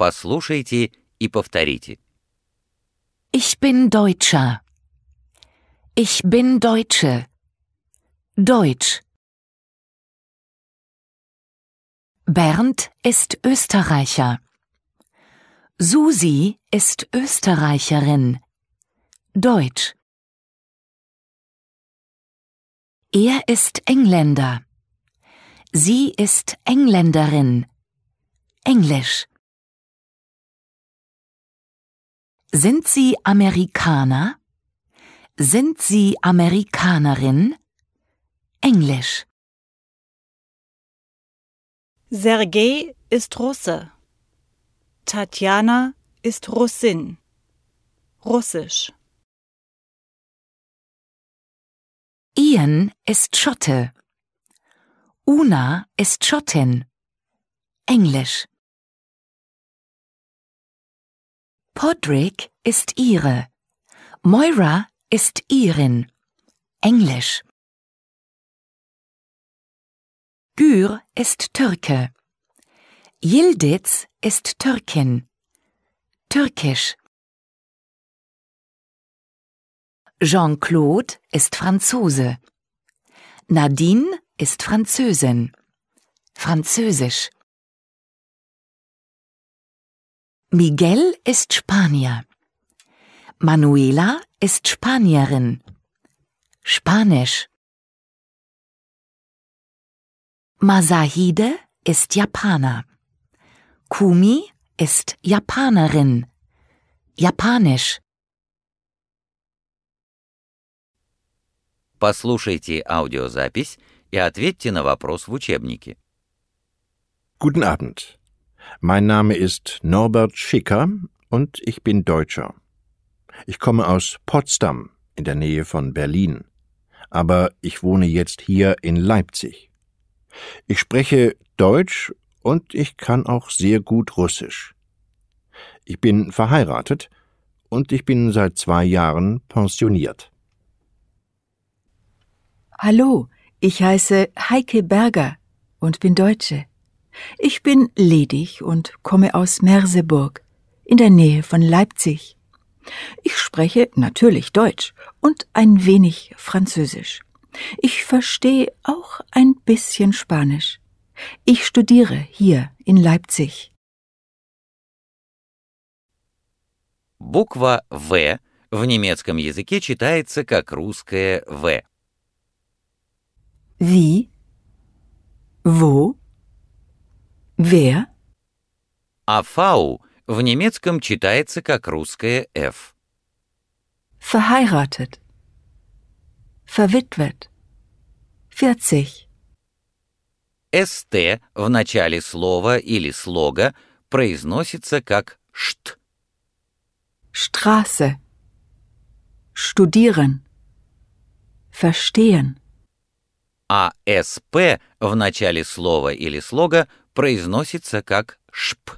Послушайте и повторите. Ich bin Deutscher. Ich bin Deutsche. Deutsch. Bernd ist Österreicher. Susi ist Österreicherin. Deutsch. Er ist Engländer. Sie ist Engländerin. Englisch. Sind Sie Amerikaner? Sind Sie Amerikanerin? Englisch. Sergei ist Russe. Tatjana ist Russin. Russisch. Ian ist Schotte. Una ist Schottin. Englisch. Podrick ist ihre. Moira ist ihrin. Englisch. Gür ist Türke. Yildiz ist Türkin. Türkisch. Jean-Claude ist Franzose. Nadine ist Französin. Französisch. Miguel ist Spanier. Manuela ist Spanierin. Spanisch. Masahide ist Japaner. Kumi ist Japanerin. Japanisch. Послушайте аудиозапись и ответьте на вопрос в учебнике. Guten Abend. Mein Name ist Norbert Schicker und ich bin Deutscher. Ich komme aus Potsdam in der Nähe von Berlin, aber ich wohne jetzt hier in Leipzig. Ich spreche Deutsch und ich kann auch sehr gut Russisch. Ich bin verheiratet und ich bin seit zwei Jahren pensioniert. Hallo, ich heiße Heike Berger und bin Deutsche. Ich bin ledig und komme aus Merseburg in der Nähe von Leipzig. Ich spreche natürlich Deutsch und ein wenig Französisch. Ich verstehe auch ein bisschen Spanisch. Ich studiere hier in Leipzig. Буква «В» в немецком языке читается как русское «В». Wie, wo, Wer? А «фау» в немецком читается как русское «ф». Verheiratet. Verwitwet. 40. «ст» в начале слова или слога произносится как «шт». Straße. Studieren. Verstehen. А «сп» в начале слова или слога – произносится как «шп».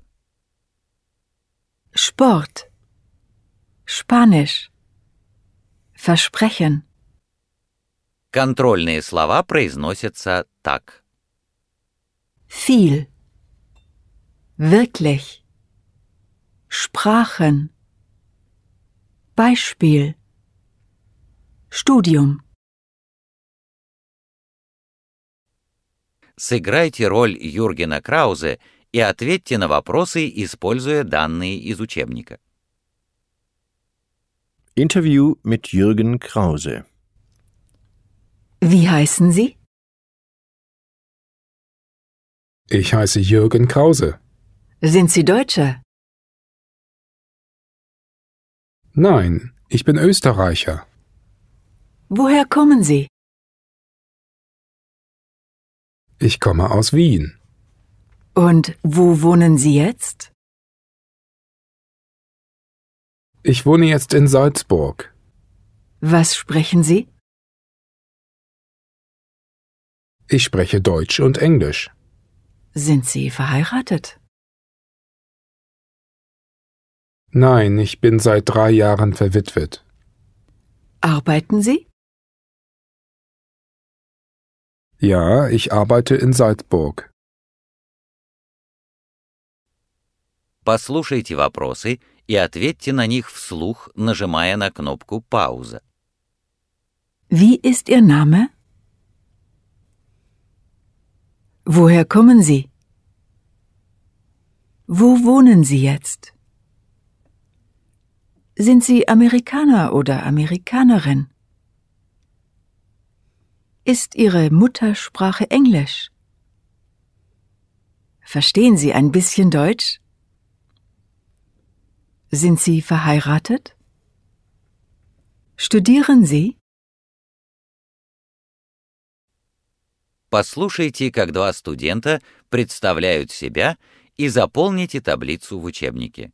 Sport. Spanisch. Versprechen. Контрольные слова произносятся так. Viel. Wirklich. Sprachen. Beispiel. Studium. Сыграйте роль Юргена Краузе и ответьте на вопросы, используя данные из учебника. Interview mit Jürgen Krause. Wie heißen Sie? Ich heiße Jürgen Krause. Sind Sie Deutscher? Nein, ich bin Österreicher. Woher kommen Sie? Ich komme aus Wien. Und wo wohnen Sie jetzt? Ich wohne jetzt in Salzburg. Was sprechen Sie? Ich spreche Deutsch und Englisch. Sind Sie verheiratet? Nein, ich bin seit drei Jahren verwitwet. Arbeiten Sie? Ja, ich arbeite in Salzburg. Послушайте вопросы и ответьте на них вслух, нажимая на кнопку «Пауза». Wie ist Ihr Name? Woher kommen Sie? Wo wohnen Sie jetzt? Sind Sie Amerikaner oder Amerikanerin? ist Ihre Muttersprache Englisch? Verstehen Sie ein bisschen Deutsch? Sind Sie verheiratet? Studieren Sie? Послушайте, как два студента представляют себя и заполните таблицу в учебнике.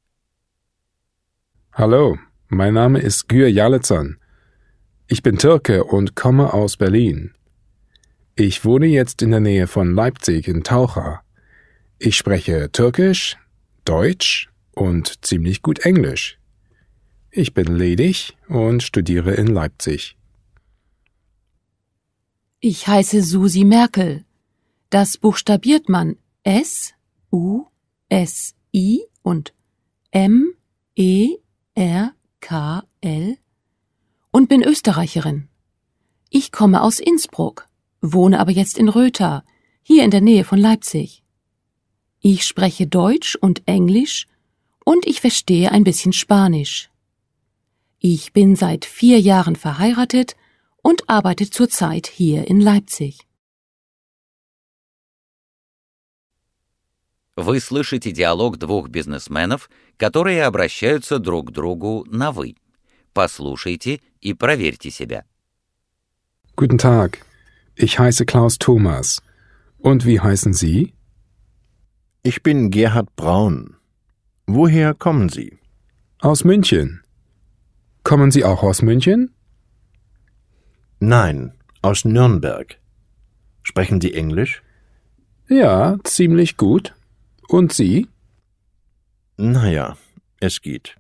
Hallo, mein Name ist Gür Jalitzan. Ich bin Türke und komme aus Berlin. Ich wohne jetzt in der Nähe von Leipzig in Taucha. Ich spreche Türkisch, Deutsch und ziemlich gut Englisch. Ich bin ledig und studiere in Leipzig. Ich heiße Susi Merkel. Das buchstabiert man S, U, S, I und M, E, R, K, L, und bin Österreicherin. Ich komme aus Innsbruck, wohne aber jetzt in Rötha, hier in der Nähe von Leipzig. Ich spreche Deutsch und Englisch und ich verstehe ein bisschen Spanisch. Ich bin seit vier Jahren verheiratet und arbeite zurzeit hier in Leipzig. Вы слышите диалог двух бизнесменов, которые обращаются друг к другу на «вы». Послушайте и проверьте себя. Guten Tag, ich heiße Klaus Thomas. Und wie heißen Sie? Ich bin Gerhard Braun. Woher kommen Sie? Aus München. Kommen Sie auch aus München? Nein, aus Nürnberg. Sprechen Sie Englisch? Ja, ziemlich gut. Und Sie? Naja, es geht.